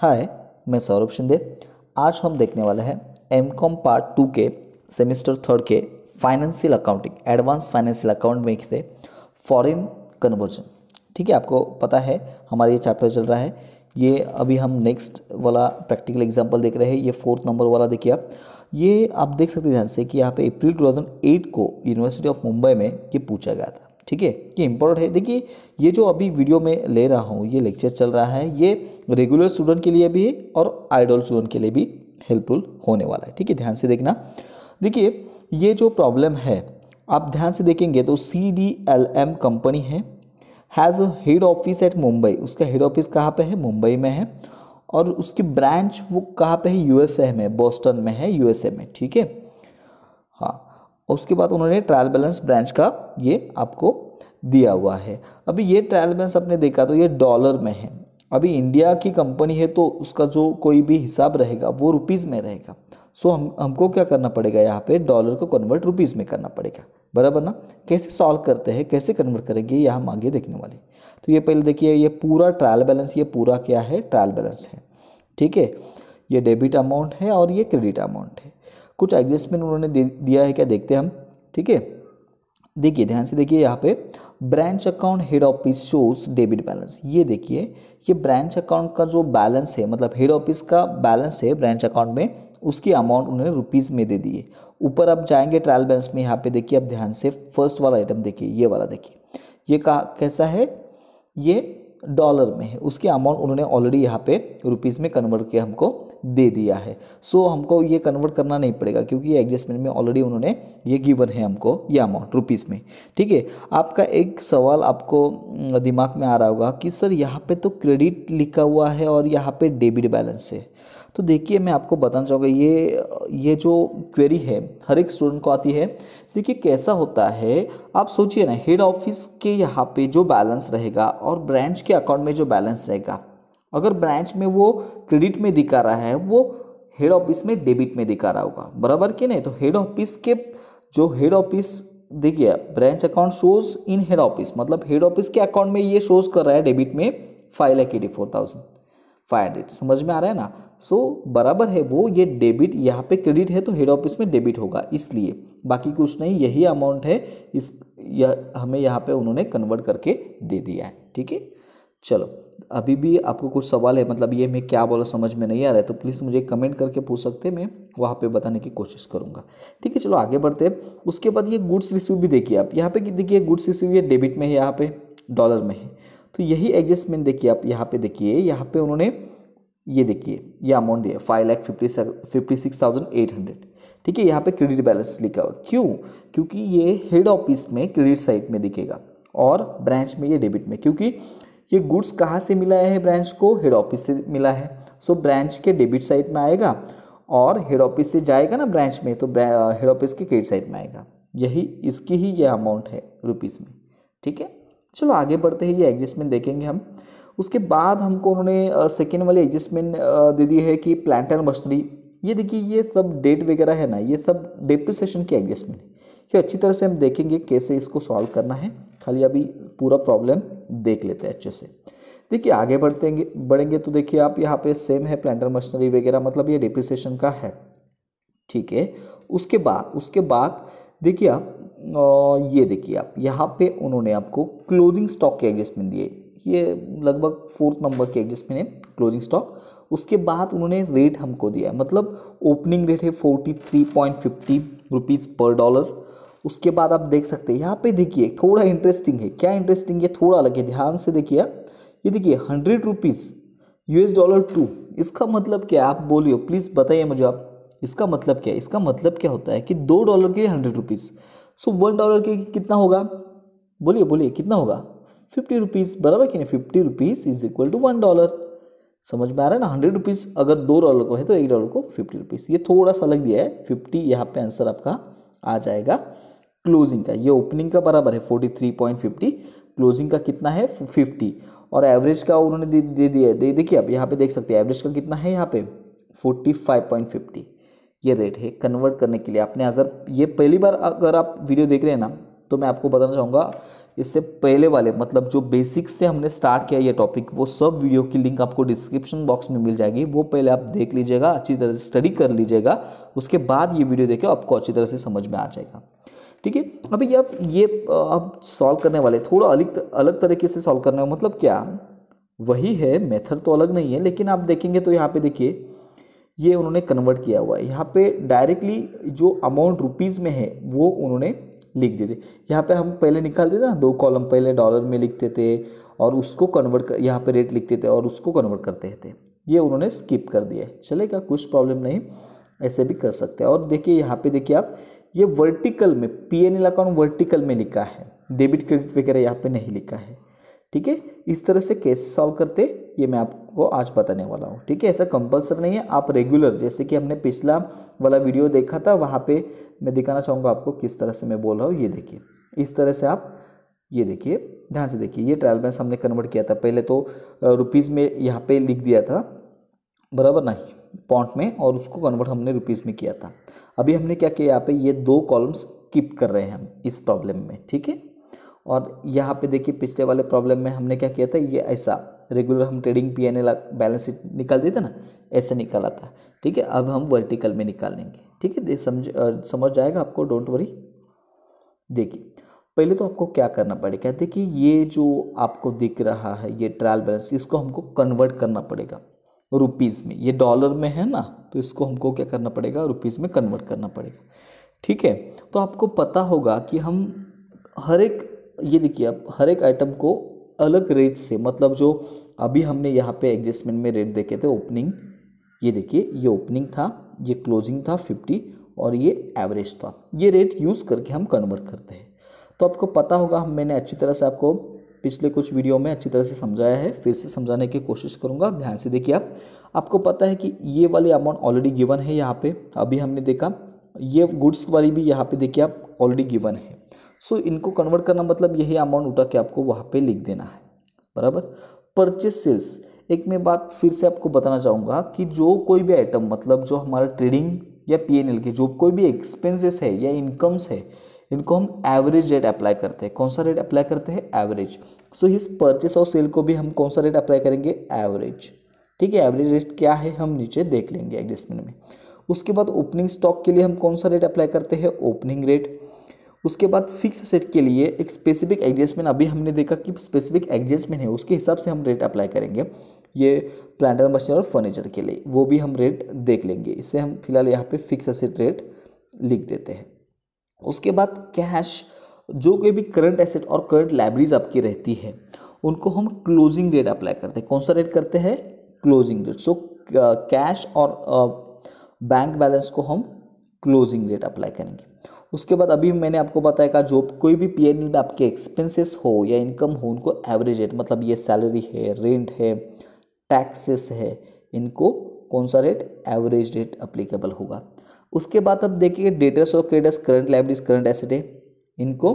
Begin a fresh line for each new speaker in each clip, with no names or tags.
हाय मैं सौरभ शिंदे आज हम देखने वाले हैं एम कॉम पार्ट टू के सेमिस्टर थर्ड के financial accounting advance financial account में से फॉरेन कन्वर्जन ठीक है आपको पता है हमारा ये चैप्टर चल रहा है ये अभी हम नेक्स्ट वाला प्रैक्टिकल एग्जाम्पल देख रहे हैं ये फोर्थ नंबर वाला देखिए आप ये आप देख सकते हैं ध्यान से कि यहाँ पे अप्रैल टू को यूनिवर्सिटी ऑफ मुंबई में ये पूछा गया था ठीक है ये इम्पोर्टेंट है देखिए ये जो अभी वीडियो में ले रहा हूँ ये लेक्चर चल रहा है ये रेगुलर स्टूडेंट के लिए भी है और आइडल स्टूडेंट के लिए भी हेल्पफुल होने वाला है ठीक है ध्यान से देखना देखिए ये जो प्रॉब्लम है आप ध्यान से देखेंगे तो C D L M company है has head office at Mumbai उसका हेड ऑफिस कहाँ पे है मुंबई में है और उसकी ब्रांच वो कहाँ पे है यूएसए में बोस्टन में है यूएसए में ठीक है हाँ और उसके बाद उन्होंने ट्रायल बैलेंस ब्रांच का ये आपको दिया हुआ है अभी ये ट्रायल बैलेंस आपने देखा तो ये डॉलर में है अभी इंडिया की कंपनी है तो उसका जो कोई भी हिसाब रहेगा वो रुपीज़ में रहेगा सो हम हमको क्या करना पड़ेगा यहाँ पे डॉलर को कन्वर्ट रुपीज़ में करना पड़ेगा बराबर ना कैसे सॉल्व करते हैं कैसे कन्वर्ट करेंगे ये हम आगे देखने वाले तो ये पहले देखिए ये पूरा ट्रायल बैलेंस ये पूरा क्या है ट्रायल बैलेंस है ठीक है ये डेबिट अमाउंट है और ये क्रेडिट अमाउंट है कुछ एडजस्टमेंट उन्होंने दे दिया है क्या देखते हैं हम ठीक है देखिए ध्यान से देखिए यहाँ पे branch account head office shows debit balance ये देखिए ये ब्रांच अकाउंट का जो बैलेंस है मतलब हेड ऑफिस का बैलेंस है ब्रांच अकाउंट में उसकी अमाउंट उन्होंने रुपीज़ में दे दिए ऊपर अब जाएंगे ट्रायल बैलेंस में यहाँ पे देखिए अब ध्यान से फर्स्ट वाला आइटम देखिए ये वाला देखिए ये कहा कैसा है ये डॉलर में है उसकी अमाउंट उन्होंने ऑलरेडी यहाँ पे रुपीज़ में कन्वर्ट किया हमको दे दिया है सो so, हमको ये कन्वर्ट करना नहीं पड़ेगा क्योंकि एडजस्टमेंट में ऑलरेडी उन्होंने ये गिवन है हमको ये अमाउंट रुपीज़ में ठीक है आपका एक सवाल आपको दिमाग में आ रहा होगा कि सर यहाँ पे तो क्रेडिट लिखा हुआ है और यहाँ पे डेबिट बैलेंस है तो देखिए मैं आपको बताना चाहूँगा ये ये जो क्वेरी है हर एक स्टूडेंट को आती है देखिए कैसा होता है आप सोचिए ना हेड ऑफिस के यहाँ पे जो बैलेंस रहेगा और ब्रांच के अकाउंट में जो बैलेंस रहेगा अगर ब्रांच में वो क्रेडिट में दिखा रहा है वो हेड ऑफिस में डेबिट में दिखा रहा होगा बराबर कि नहीं तो हेड ऑफिस के जो हेड ऑफिस देखिए branch account shows in head office मतलब हेड ऑफिस के अकाउंट में ये शोज कर रहा है डेबिट में five lakh eighty four thousand five hundred समझ में आ रहा है ना सो so, बराबर है वो ये डेबिट यहाँ पे क्रेडिट है तो हेड ऑफिस में डेबिट होगा इसलिए बाकी कुछ नहीं यही अमाउंट है इस यह हमें यहाँ पे उन्होंने कन्वर्ट करके दे दिया है ठीक है चलो अभी भी आपको कुछ सवाल है मतलब ये मैं क्या बोला समझ में नहीं आ रहा है तो प्लीज़ मुझे कमेंट करके पूछ सकते मैं वहाँ पे बताने की कोशिश करूँगा ठीक है चलो आगे बढ़ते हैं उसके बाद ये गुड्स रिसीव भी देखिए आप यहाँ पे देखिए गुड्स रिसीव ये डेबिट में है यहाँ पे डॉलर में है तो यही एडजस्टमेंट देखिए आप यहाँ पे देखिए यहाँ पे उन्होंने ये देखिए ये अमाउंट दिया five lakh fifty fifty six thousand eight hundred ठीक है यहाँ पर क्रेडिट बैलेंस लिखा हुआ क्यों क्योंकि ये हेड ऑफिस में क्रेडिट साइट में दिखेगा और ब्रांच में ये डेबिट में क्योंकि ये गुड्स कहाँ से मिला है ब्रांच को हेड ऑफिस से मिला है सो so, ब्रांच के डेबिट साइड में आएगा और हेड ऑफिस से जाएगा ना ब्रांच में तो हेड ऑफिस के क्रेडिट साइड में आएगा यही इसकी ही यह अमाउंट है रुपीज़ में ठीक है चलो आगे बढ़ते हैं ये एडजस्टमेंट देखेंगे हम उसके बाद हमको उन्होंने सेकेंड वाली एडजस्टमेंट दे दी है कि एंड मशीनरी ये देखिए ये सब डेट वगैरह है ना ये सब डेप्रिसिएशन की एडजस्टमेंट है ये अच्छी तरह से हम देखेंगे कैसे इसको सॉल्व करना है खाली अभी पूरा प्रॉब्लम देख लेते हैं अच्छे से देखिए आगे बढ़ते बढ़ेंगे तो देखिए आप यहाँ पे सेम है प्लांटर मशीनरी वगैरह मतलब ये डिप्रिसिएशन का है ठीक है उसके बाद उसके बाद देखिए आप ये देखिए आप यहाँ पे उन्होंने आपको क्लोजिंग स्टॉक के एडजस्टमेंट दिए ये लगभग फोर्थ नंबर के एडजस्टमेंट है क्लोजिंग स्टॉक उसके बाद उन्होंने रेट हमको दिया मतलब ओपनिंग रेट है forty three point fifty rupees per dollar उसके बाद आप देख सकते हैं यहाँ पे देखिए थोड़ा इंटरेस्टिंग है क्या इंटरेस्टिंग है थोड़ा अलग है ध्यान से देखिए ये देखिए hundred rupees US dollar two इसका मतलब क्या है आप बोलिए प्लीज़ बताइए मुझे आप इसका मतलब क्या है इसका मतलब क्या होता है कि दो डॉलर के hundred rupees so one dollar के कितना होगा बोलिए बोलिए कितना होगा फिफ्टी रुपीज़ बराबर कि नहीं fifty rupees is equal to one dollar समझ में आ रहा है ना हंड्रेड रुपीज़ अगर दो डॉलर को है तो एक डॉलर को फिफ्टी रुपीज़ ये थोड़ा सा अलग दिया है फिफ्टी यहाँ पे आंसर आपका आ जाएगा क्लोजिंग का ये ओपनिंग का बराबर है forty three point fifty closing का कितना है फिफ्टी और एवरेज का उन्होंने दे दे दिया दे देखिए आप यहाँ पे देख सकते हैं एवरेज का कितना है यहाँ पे फोर्टी फाइव पॉइंट फिफ्टी ये रेट है कन्वर्ट करने के लिए आपने अगर ये पहली बार अगर आप वीडियो देख रहे हैं ना तो मैं आपको बताना चाहूँगा इससे पहले वाले मतलब जो बेसिक से हमने स्टार्ट किया ये टॉपिक वो सब वीडियो की लिंक आपको डिस्क्रिप्शन बॉक्स में मिल जाएगी वो पहले आप देख लीजिएगा अच्छी तरह से स्टडी कर लीजिएगा उसके बाद ये वीडियो देखे आपको अच्छी तरह से समझ में आ जाएगा ठीक है अभी अब ये अब सॉल्व करने वाले थोड़ा अलग अलग तरीके से सॉल्व करने मतलब क्या वही है मेथड तो अलग नहीं है लेकिन आप देखेंगे तो यहाँ पे देखिए ये उन्होंने कन्वर्ट किया हुआ है यहाँ पे डायरेक्टली जो अमाउंट रुपीज़ में है वो उन्होंने लिख दिए थे यहाँ पे हम पहले निकाल देते ना दो कॉलम पहले डॉलर में लिखते थे और उसको कन्वर्ट कर यहाँ पर रेट लिखते थे और उसको कन्वर्ट करते थे ये उन्होंने स्किप कर दिया है चलेगा कुछ प्रॉब्लम नहीं ऐसे भी कर सकते हैं और देखिए यहाँ पे देखिए आप ये वर्टिकल में P N L account vertical में लिखा है डेबिट क्रेडिट वगैरह यहाँ पे नहीं लिखा है ठीक है इस तरह से कैसे सॉल्व करते ये मैं आपको आज बताने वाला हूँ ठीक है ऐसा कंपलसरी नहीं है आप रेगुलर जैसे कि हमने पिछला वाला वीडियो देखा था वहाँ पे मैं दिखाना चाहूँगा आपको किस तरह से मैं बोल रहा हूँ ये देखिए इस तरह से आप ये देखिए ध्यान से देखिए ये ट्रायल बैलेंस हमने कन्वर्ट किया था पहले तो रुपीज़ में यहाँ पे लिख दिया था बराबर नहीं पॉइंट में और उसको कन्वर्ट हमने रुपीज़ में किया था अभी हमने क्या किया यहाँ पे ये दो कॉलम्स कीप कर रहे हैं हम इस प्रॉब्लम में ठीक है और यहाँ पे देखिए पिछले वाले प्रॉब्लम में हमने क्या किया था ये ऐसा रेगुलर हम trading P N balance sheet निकाल देते ना ऐसे निकाला था ठीक है अब हम वर्टिकल में निकाल लेंगे ठीक है समझ समझ जाएगा आपको डोंट वरी देखिए पहले तो आपको क्या करना पड़ेगा देखिए ये जो आपको दिख रहा है ये ट्रायल बैलेंस इसको हमको कन्वर्ट करना पड़ेगा रुपीज़ में ये डॉलर में है ना तो इसको हमको क्या करना पड़ेगा रुपीज़ में कन्वर्ट करना पड़ेगा ठीक है तो आपको पता होगा कि हम हर एक ये देखिए आप हर एक आइटम को अलग रेट से मतलब जो अभी हमने यहाँ पे एडजस्टमेंट में रेट देखे थे ओपनिंग ये देखिए ये ओपनिंग था ये क्लोजिंग था फिफ्टी और ये एवरेज था ये रेट यूज़ करके हम कन्वर्ट करते हैं तो आपको पता होगा हम मैंने अच्छी तरह से आपको पिछले कुछ वीडियो में अच्छी तरह से समझाया है फिर से समझाने की कोशिश करूँगा ध्यान से देखिए आप आपको पता है कि ये वाली अमाउंट ऑलरेडी गिवन है यहाँ पे अभी हमने देखा ये गुड्स वाली भी यहाँ पे देखिए आप ऑलरेडी गिवन है सो इनको कन्वर्ट करना मतलब यही अमाउंट उठा के आपको वहाँ पे लिख देना है बराबर परचेस सेल्स एक मैं बात फिर से आपको बताना चाहूँगा कि जो कोई भी आइटम मतलब जो हमारा ट्रेडिंग या पी एन एल के जो कोई भी एक्सपेंसेस है या इनकम्स है इनको हम एवरेज रेट अप्लाई करते हैं कौन सा रेट अप्लाई करते हैं एवरेज सो इस परचेस और सेल को भी हम कौन सा रेट अप्लाई करेंगे एवरेज ठीक है एवरेज रेट क्या है हम नीचे देख लेंगे एडजस्टमेंट में उसके बाद ओपनिंग स्टॉक के लिए हम कौन सा रेट अप्लाई करते हैं ओपनिंग रेट उसके बाद फिक्स सेट के लिए एक स्पेसिफिक एडजस्टमेंट अभी हमने देखा कि स्पेसिफिक एडजस्टमेंट है उसके हिसाब से हम रेट अप्लाई करेंगे ये प्लांटर मशीन और फर्नीचर के लिए वो भी हम रेट देख लेंगे इससे हम फिलहाल यहाँ पे फिक्स सेट रेट लिख देते हैं उसके बाद कैश जो कोई भी करंट एसेट और करंट लाइब्रेरीज आपकी रहती है उनको हम क्लोजिंग रेट अप्लाई करते हैं कौन सा रेट करते हैं क्लोजिंग रेट सो कैश और बैंक uh, बैलेंस को हम क्लोजिंग रेट अप्लाई करेंगे उसके बाद अभी मैंने आपको बताया कहा जो कोई भी पी में आपके एक्सपेंसेस हो या इनकम हो उनको एवरेज रेट मतलब ये सैलरी है रेंट है टैक्सेस है इनको कौन सा रेट एवरेज रेट अप्लीकेबल होगा उसके बाद आप देखिए डेटर्स और creditors current liabilities current asset है इनको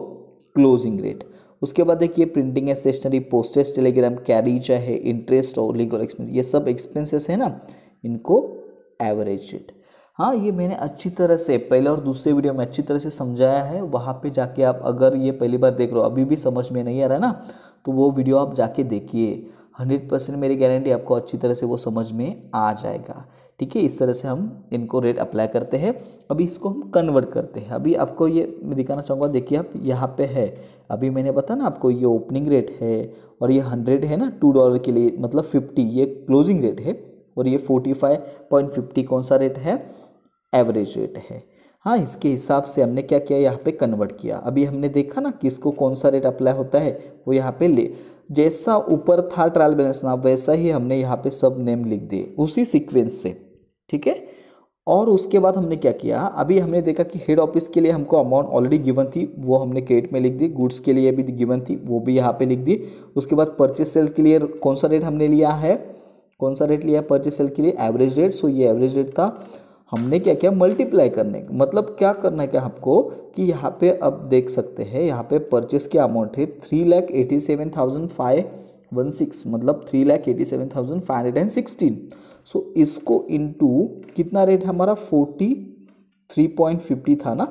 क्लोजिंग रेट उसके बाद देखिए प्रिंटिंग है स्टेशनरी पोस्टेज टेलीग्राम कैरी चाहे इंटरेस्ट और लीगल एक्सपेंस ये सब एक्सपेंसेस है ना इनको एवरेज रेट हाँ ये मैंने अच्छी तरह से पहले और दूसरे वीडियो में अच्छी तरह से समझाया है वहाँ पे जाके आप अगर ये पहली बार देख रहे हो अभी भी समझ में नहीं आ रहा है ना तो वो वीडियो आप जाके देखिए हंड्रेड परसेंट मेरी गारंटी आपको अच्छी तरह से वो समझ में आ जाएगा ठीक है इस तरह से हम इनको रेट अप्लाई करते हैं अभी इसको हम कन्वर्ट करते हैं अभी आपको ये मैं दिखाना चाहूँगा देखिए आप यहाँ पे है अभी मैंने बताया ना आपको ये ओपनिंग रेट है और ये हंड्रेड है ना टू डॉलर के लिए मतलब फिफ्टी ये क्लोजिंग रेट है और ये फोर्टी फाइव पॉइंट फिफ्टी कौन सा रेट है एवरेज रेट है हाँ इसके हिसाब से हमने क्या किया यहाँ पे कन्वर्ट किया अभी हमने देखा ना किसको कौन सा रेट अप्लाई होता है वो यहाँ पे ले जैसा ऊपर था ट्रायल बैलेंस ना वैसा ही हमने यहाँ पे सब नेम लिख दिए उसी सीक्वेंस से ठीक है और उसके बाद हमने क्या किया अभी हमने देखा कि हेड ऑफिस के लिए हमको अमाउंट ऑलरेडी गिवन थी वो हमने क्रेडिट में लिख दी गुड्स के लिए भी गिवन थी वो भी यहाँ पे लिख दी उसके बाद परचेस सेल्स के लिए कौन सा रेट हमने लिया है कौन सा रेट लिया परचेस सेल के लिए एवरेज रेट सो ये एवरेज रेट था हमने क्या किया मल्टीप्लाई करने का मतलब क्या करना है क्या आपको कि यहाँ पे अब देख सकते हैं यहाँ पे परचेस के अमाउंट है three lakh eighty seven thousand five one six मतलब three lakh eighty seven thousand five hundred and sixteen so so, इसको इनटू कितना रेट हमारा फोर्टी थ्री पॉइंट फिफ्टी था ना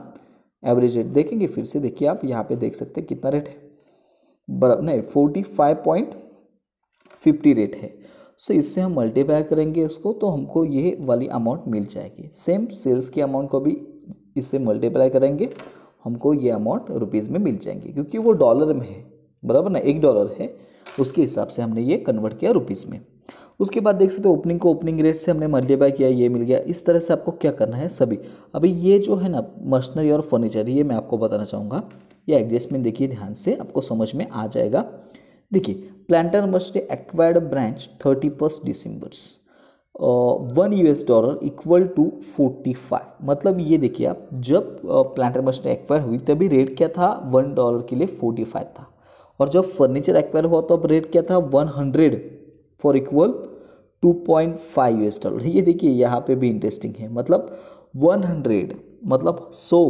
एवरेज रेट देखेंगे फिर से देखिए आप यहाँ पे देख सकते हैं कितना रेट है बराबर नहीं forty five point fifty rate है सो so, इससे हम मल्टीप्लाई करेंगे इसको तो हमको ये वाली अमाउंट मिल जाएगी सेम सेल्स के अमाउंट को भी इससे मल्टीप्लाई करेंगे हमको ये अमाउंट रुपीज़ में मिल जाएंगे क्योंकि वो डॉलर में है बराबर ना एक डॉलर है उसके हिसाब से हमने ये कन्वर्ट किया रुपीज़ में उसके बाद देख सकते हो ओपनिंग को ओपनिंग रेट से हमने बाय किया ये मिल गया इस तरह से आपको क्या करना है सभी अभी ये जो है ना मशीनरी और फर्नीचर ये मैं आपको बताना चाहूँगा ये एडजस्टमेंट देखिए ध्यान से आपको समझ में आ जाएगा देखिए plant and machinery acquired branch thirty first December's one U S dollar equal to forty five मतलब ये देखिए आप जब प्लांटर मशीनरी एक्वायर हुई तभी रेट क्या था वन डॉलर के लिए फोर्टी फाइव था और जब फर्नीचर एक्वायर हुआ तो अब रेट क्या था one hundred for equal to point five US dollar ये देखिए यहाँ पे भी इंटरेस्टिंग है मतलब वन हंड्रेड मतलब सो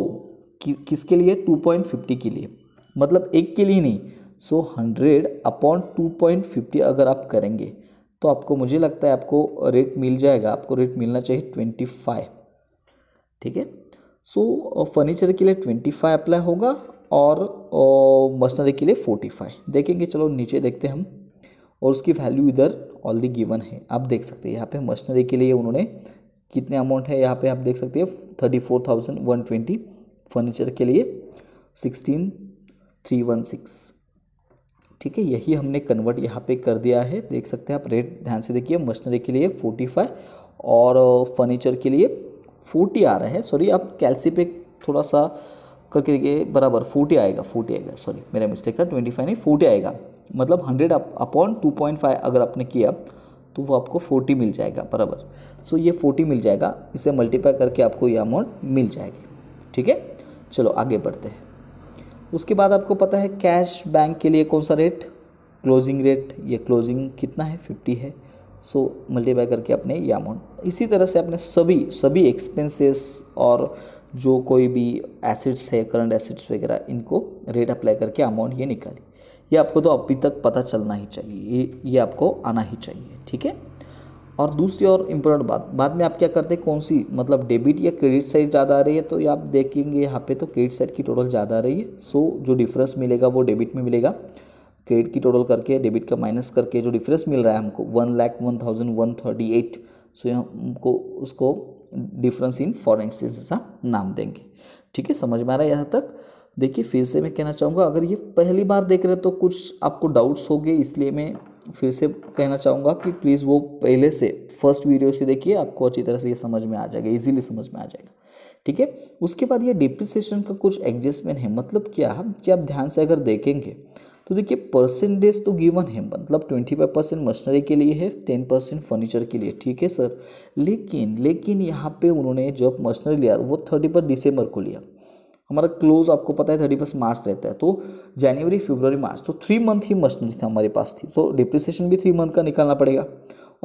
कि, किसके लिए टू पॉइंट फिफ्टी के लिए मतलब एक के लिए नहीं so hundred upon two point fifty अगर आप करेंगे तो आपको मुझे लगता है आपको रेट मिल जाएगा आपको रेट मिलना चाहिए ट्वेंटी फाइव ठीक है सो फर्नीचर के लिए ट्वेंटी फाइव अप्लाई होगा और मशीनरी के लिए फोर्टी फाइव देखेंगे चलो नीचे देखते हैं हम और उसकी वैल्यू इधर ऑलरेडी गिवन है आप देख सकते हैं यहाँ पे मशीनरी के लिए उन्होंने कितने अमाउंट है यहाँ पे आप देख सकते हैं thirty four thousand one twenty furniture के लिए सिक्सटीन थ्री वन सिक्स ठीक है यही हमने कन्वर्ट यहाँ पे कर दिया है देख सकते हैं आप रेट ध्यान से देखिए मशीनरी के लिए फोर्टी फाइव और फर्नीचर के लिए फोर्टी आ रहा है सॉरी आप कैल्सी पे थोड़ा सा करके देखिए बराबर फोर्टी आएगा फोर्टी आएगा सॉरी मेरा मिस्टेक था ट्वेंटी फाइव नहीं फोर्टी आएगा मतलब hundred upon two point five अगर आपने किया तो वो आपको फोर्टी मिल जाएगा बराबर सो ये फोर्टी मिल जाएगा इसे मल्टीप्लाई करके आपको ये अमाउंट मिल जाएगी ठीक है चलो आगे बढ़ते हैं उसके बाद आपको पता है कैश बैंक के लिए कौन सा रेट क्लोजिंग रेट ये क्लोजिंग कितना है फिफ्टी है सो so, मल्टीप्लाई करके अपने ये अमाउंट इसी तरह से आपने सभी सभी एक्सपेंसेस और जो कोई भी एसिड्स है करंट एसिड्स वगैरह इनको रेट अप्लाई करके अमाउंट ये निकाली ये आपको तो अभी तक पता चलना ही चाहिए ये ये आपको आना ही चाहिए ठीक है और दूसरी और इम्पोर्टेंट बात बाद में आप क्या करते हैं कौन सी मतलब डेबिट या क्रेडिट साइड ज़्यादा आ रही है तो ये आप देखेंगे यहाँ पे तो क्रेडिट साइड की टोटल ज़्यादा आ रही है सो जो डिफरेंस मिलेगा वो डेबिट में मिलेगा क्रेडिट की टोटल करके डेबिट का माइनस करके जो डिफरेंस मिल रहा है हमको one lakh one thousand one thirty eight so हमको उसको डिफरेंस इन फॉरेन एक्सचेंज ऐसा नाम देंगे ठीक है समझ में आ रहा है यहाँ तक देखिए फिर से मैं कहना चाहूँगा अगर ये पहली बार देख रहे तो कुछ आपको डाउट्स हो गए इसलिए मैं फिर से कहना चाहूँगा कि प्लीज़ वो पहले से फर्स्ट वीडियो से देखिए आपको अच्छी तरह से ये समझ में आ जाएगा इजीली समझ में आ जाएगा ठीक है उसके बाद ये डिप्रिसिएशन का कुछ एडजस्टमेंट है मतलब क्या कि आप ध्यान से अगर देखेंगे तो देखिए परसेंटेज तो गिवन है मतलब ट्वेंटी फाइव परसेंट मशीनरी के लिए है टेन परसेंट फर्नीचर के लिए ठीक है सर लेकिन लेकिन यहाँ पे उन्होंने जब मशीनरी लिया वो थर्टी पर दिसंबर को लिया हमारा क्लोज आपको पता है थर्टी फर्स्ट मार्च रहता है तो जनवरी फेब्रवरी मार्च तो थ्री मंथ ही मशीनरी हमारे पास थी तो डिप्रिसिएशन भी थ्री मंथ का निकालना पड़ेगा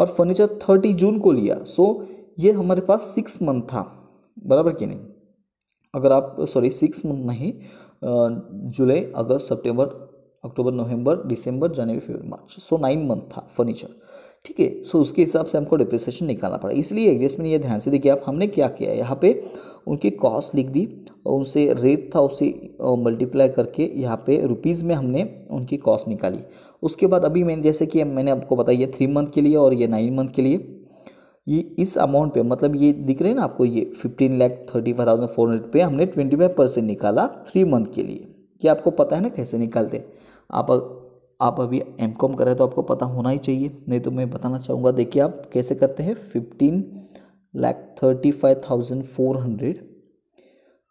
और फर्नीचर थर्टी जून को लिया सो ये हमारे पास सिक्स मंथ था बराबर कि नहीं अगर आप सॉरी सिक्स मंथ नहीं जुलाई अगस्त सितंबर अक्टूबर नवंबर दिसंबर जनवरी फेबर मार्च सो नाइन मंथ था फर्नीचर ठीक है सो उसके हिसाब से हमको डिप्रिसिएशन निकालना पड़ा इसलिए एडजस्टमेंट ये ध्यान से देखिए आप हमने क्या किया यहाँ पे उनकी कॉस्ट लिख दी और उनसे रेट था उसे मल्टीप्लाई करके यहाँ पे रुपीज़ में हमने उनकी कॉस्ट निकाली उसके बाद अभी मैंने जैसे कि मैंने आपको बताया ये थ्री मंथ के लिए और ये नाइन मंथ के लिए ये इस अमाउंट पे मतलब ये दिख रहे हैं ना आपको ये fifteen lakh thirty five thousand four hundred पे हमने ट्वेंटी फाइव परसेंट निकाला थ्री मंथ के लिए क्या आपको पता है ना कैसे निकालते आप आप अभी एम कॉम कर रहे हैं तो आपको पता होना ही चाहिए नहीं तो मैं बताना चाहूँगा देखिए आप कैसे करते हैं fifteen lakh thirty five thousand four hundred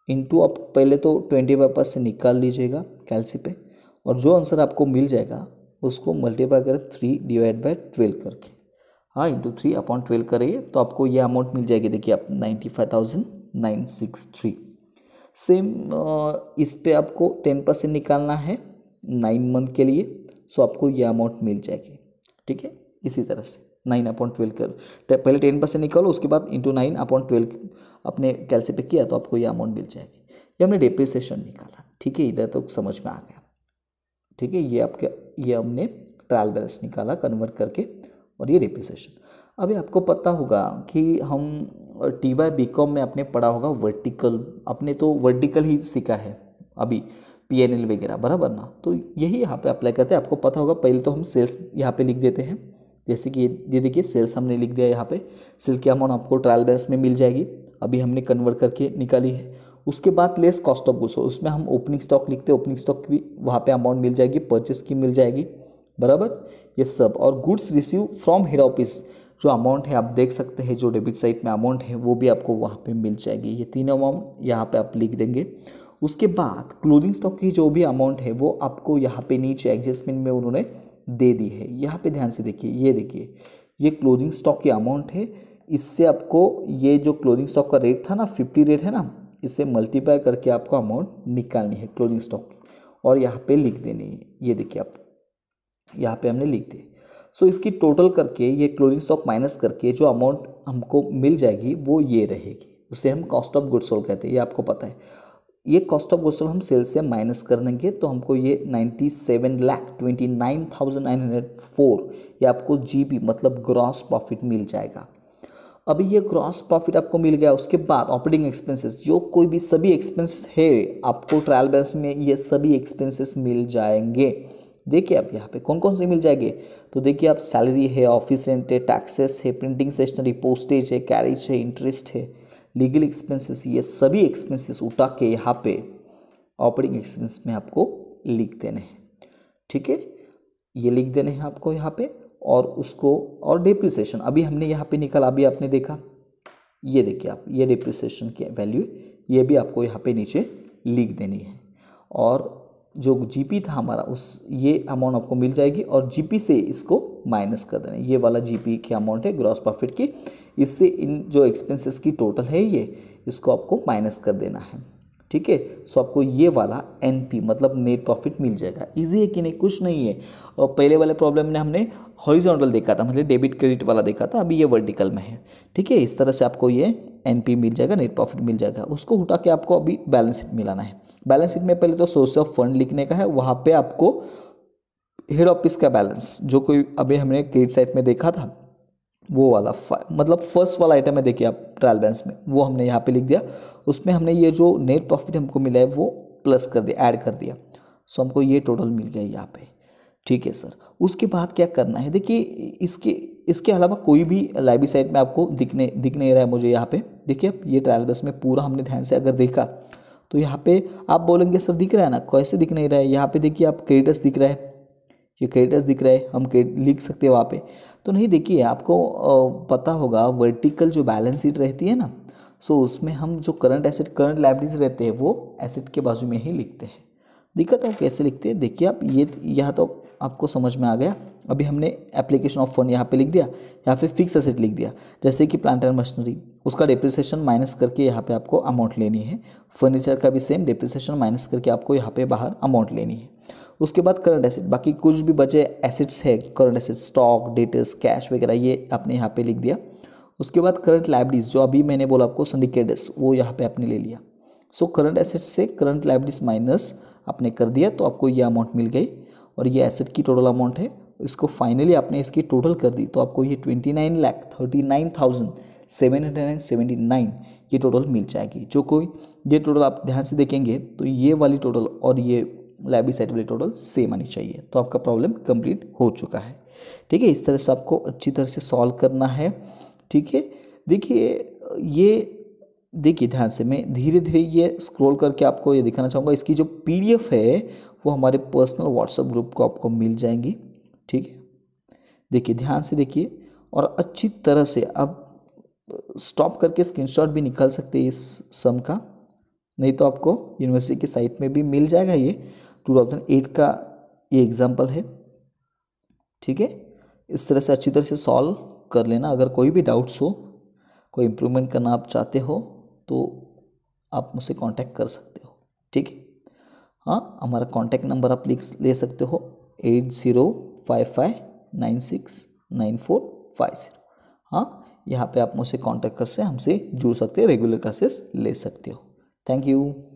into आप पहले तो ट्वेंटी फाइव परसेंट निकाल लीजिएगा कैलसी पे और जो आंसर आपको मिल जाएगा उसको मल्टीप्लाई करें थ्री डिवाइड बाई ट्वेल्व करके हाँ इंटू थ्री अपॉन ट्वेल्व करिए तो आपको ये अमाउंट मिल जाएगी देखिए आप ninety five thousand nine six three same इस पर आपको टेन परसेंट निकालना है नाइन मंथ के लिए सो आपको ये अमाउंट मिल जाएगी ठीक है इसी तरह से नाइन अपॉइंट ट्वेल्व कर पहले टेन परसेंट निकालो उसके बाद इंटू नाइन अपॉइंट ट्वेल्व अपने पे किया तो आपको ये अमाउंट मिल जाएगी ये हमने डेप्रिसिएशन निकाला ठीक है इधर तो समझ में आ गया ठीक है ये आपके ये हमने ट्रायल बैलेंस निकाला कन्वर्ट करके और ये डेप्रिसिएशन अभी आपको पता होगा कि हम टी वाई बी कॉम में आपने पढ़ा होगा वर्टिकल आपने तो वर्टिकल ही सीखा है अभी पीएनएल वगैरह बराबर ना तो यही यहाँ पे अप्लाई करते हैं आपको पता होगा पहले तो हम सेल्स यहाँ पे लिख देते हैं जैसे कि ये देखिए सेल्स हमने लिख दिया यहाँ पे सेल्स की अमाउंट आपको ट्रायल बैलेंस में मिल जाएगी अभी हमने कन्वर्ट करके निकाली है उसके बाद लेस कॉस्ट ऑफ गुड्स उसमें हम ओपनिंग स्टॉक लिखते हैं ओपनिंग स्टॉक भी वहाँ पर अमाउंट मिल जाएगी परचेस की मिल जाएगी बराबर ये सब और goods receive from head office जो अमाउंट है आप देख सकते हैं जो डेबिट साइड में अमाउंट है वो भी आपको वहाँ पे मिल जाएगी ये तीनों अमाउंट यहाँ पे आप लिख देंगे उसके बाद क्लोजिंग स्टॉक की जो भी अमाउंट है वो आपको यहाँ पे नीचे एडजस्टमेंट में उन्होंने दे दी है यहाँ पे ध्यान से देखिए ये देखिए ये क्लोजिंग स्टॉक की अमाउंट है इससे आपको ये जो क्लोजिंग स्टॉक का रेट था ना फिफ्टी रेट है ना इससे मल्टीप्लाई करके आपको अमाउंट निकालनी है क्लोजिंग स्टॉक की और यहाँ पर लिख देनी है ये देखिए आप यहाँ पर हमने लिख दी सो so, इसकी टोटल करके ये क्लोजिंग स्टॉक माइनस करके जो अमाउंट हमको मिल जाएगी वो ये रहेगी उसे हम कॉस्ट ऑफ गुड सोल्ड कहते हैं ये आपको पता है ये कॉस्ट ऑफ गुड्स हम सेल्स से माइनस कर देंगे तो हमको ये ninety seven lakh twenty nine thousand nine hundred four ये आपको जीबी मतलब ग्रॉस प्रॉफिट मिल जाएगा अभी ये ग्रॉस प्रॉफिट आपको मिल गया उसके बाद ऑपरेटिंग एक्सपेंसेस जो कोई भी सभी एक्सपेंसेस है आपको ट्रायल बैलेंस में ये सभी एक्सपेंसेस मिल जाएंगे देखिए आप यहाँ पे कौन कौन से मिल जाएंगे तो देखिए आप सैलरी है ऑफिस रेंट है टैक्सेस है प्रिंटिंग स्टेशनरी पोस्टेज है कैरेज है इंटरेस्ट है लीगल एक्सपेंसेस ये सभी एक्सपेंसेस उठा के यहाँ पे ऑपरेटिंग एक्सपेंस में आपको लिख देने हैं ठीक है ये लिख देने हैं आपको यहाँ पे और उसको और डिप्रिसिएशन अभी हमने यहाँ पे निकाला अभी आपने देखा ये देखिए आप ये डिप्रिसिएशन की वैल्यू ये भी आपको यहाँ पे नीचे लिख देनी है और जो जीपी था हमारा उस ये अमाउंट आपको मिल जाएगी और जीपी से इसको माइनस कर देना ये वाला जीपी की अमाउंट है ग्रॉस प्रॉफिट की इससे इन जो एक्सपेंसेस की टोटल है ये इसको आपको माइनस कर देना है ठीक है सो आपको ये वाला एनपी मतलब नेट प्रॉफिट मिल जाएगा इजी है कि नहीं कुछ नहीं है और पहले वाले प्रॉब्लम में हमने हॉरिजॉन्टल देखा था मतलब डेबिट क्रेडिट वाला देखा था अभी ये वर्टिकल में है ठीक है इस तरह से आपको ये पी मिल जाएगा नेट प्रॉफिट मिल जाएगा उसको उठा के आपको अभी बैलेंस शीट मिलाना है बैलेंस शीट में पहले तो सोर्स ऑफ फंड लिखने का है वहाँ पर आपको हेड ऑफिस का बैलेंस जो कोई अभी हमने क्रेडिट साइड में देखा था वो वाला मतलब फर्स्ट वाला आइटम है देखिए आप ट्रायल बैलेंस में वो हमने यहाँ पे लिख दिया उसमें हमने ये जो नेट प्रॉफिट हमको मिला है वो प्लस कर दिया ऐड कर दिया सो हमको ये टोटल मिल गया यहाँ पे ठीक है सर उसके बाद क्या करना है देखिए इसके इसके अलावा कोई भी लाइब्रेरी साइट में आपको दिखने दिख नहीं रहा है मुझे यहाँ पे देखिए आप ये ट्रायल बैलेंस में पूरा हमने ध्यान से अगर देखा तो यहाँ पे आप बोलेंगे सर दिख रहा है ना कैसे दिख नहीं रहा है यहाँ पे देखिए आप क्रेडिट्स दिख रहा है ये क्रेडिटर्स दिख रहे हैं हम लिख सकते हैं वहाँ पे तो नहीं देखिए आपको पता होगा वर्टिकल जो बैलेंस शीट रहती है ना सो उसमें हम जो करंट एसेट करंट लाइब्रेज रहते हैं वो एसेट के बाजू में ही लिखते हैं दिक्कत है कैसे लिखते हैं देखिए आप ये यह तो आपको समझ में आ गया अभी हमने एप्लीकेशन ऑफ फंड यहाँ पे लिख दिया यहाँ पे फिक्स एसेट लिख दिया जैसे कि प्लांट एंड मशीनरी उसका डिप्रिसिएशन माइनस करके यहाँ पे आपको अमाउंट लेनी है फर्नीचर का भी सेम डिप्रिसिएशन माइनस करके आपको यहाँ पे बाहर अमाउंट लेनी है उसके बाद करंट एसेट बाकी कुछ भी बचे एसेट्स है current asset stock debtors cash वगैरह ये आपने यहाँ पे लिख दिया उसके बाद करंट लाइब्रीज जो अभी मैंने बोला आपको सिंडिकेटस वो यहाँ पे आपने ले लिया सो करंट एसेट से करंट लाइब्रीज माइनस आपने कर दिया तो आपको ये अमाउंट मिल गई और ये एसेट की टोटल अमाउंट है इसको फाइनली आपने इसकी टोटल कर दी तो आपको ये twenty nine thirty nine thousand seven hundred and seventy nine ये टोटल मिल जाएगी जो कोई ये टोटल आप ध्यान से देखेंगे तो ये वाली टोटल और ये लाइब्रेरी वाली टोटल सेम आनी चाहिए तो आपका प्रॉब्लम कंप्लीट हो चुका है ठीक है इस तरह से आपको अच्छी तरह से सॉल्व करना है ठीक है देखिए ये देखिए ध्यान से मैं धीरे धीरे ये स्क्रॉल करके आपको ये दिखाना चाहूँगा इसकी जो पी है वो हमारे पर्सनल व्हाट्सअप ग्रुप को आपको मिल जाएंगी ठीक है देखिए ध्यान से देखिए और अच्छी तरह से आप स्टॉप करके स्क्रीनशॉट भी निकाल सकते हैं इस सम का नहीं तो आपको यूनिवर्सिटी के साइट में भी मिल जाएगा ये 2008 का ये एग्ज़ाम्पल है ठीक है इस तरह से अच्छी तरह से सॉल्व कर लेना अगर कोई भी डाउट्स हो कोई इम्प्रूवमेंट करना आप चाहते हो तो आप मुझसे कांटेक्ट कर सकते हो ठीक है हाँ हमारा कांटेक्ट नंबर आप लिख ले सकते हो eight zero five five nine six nine four five zero हाँ यहाँ पर आप मुझसे कांटेक्ट कर से हमसे जुड़ सकते हो रेगुलर क्लासेस ले सकते हो थैंक यू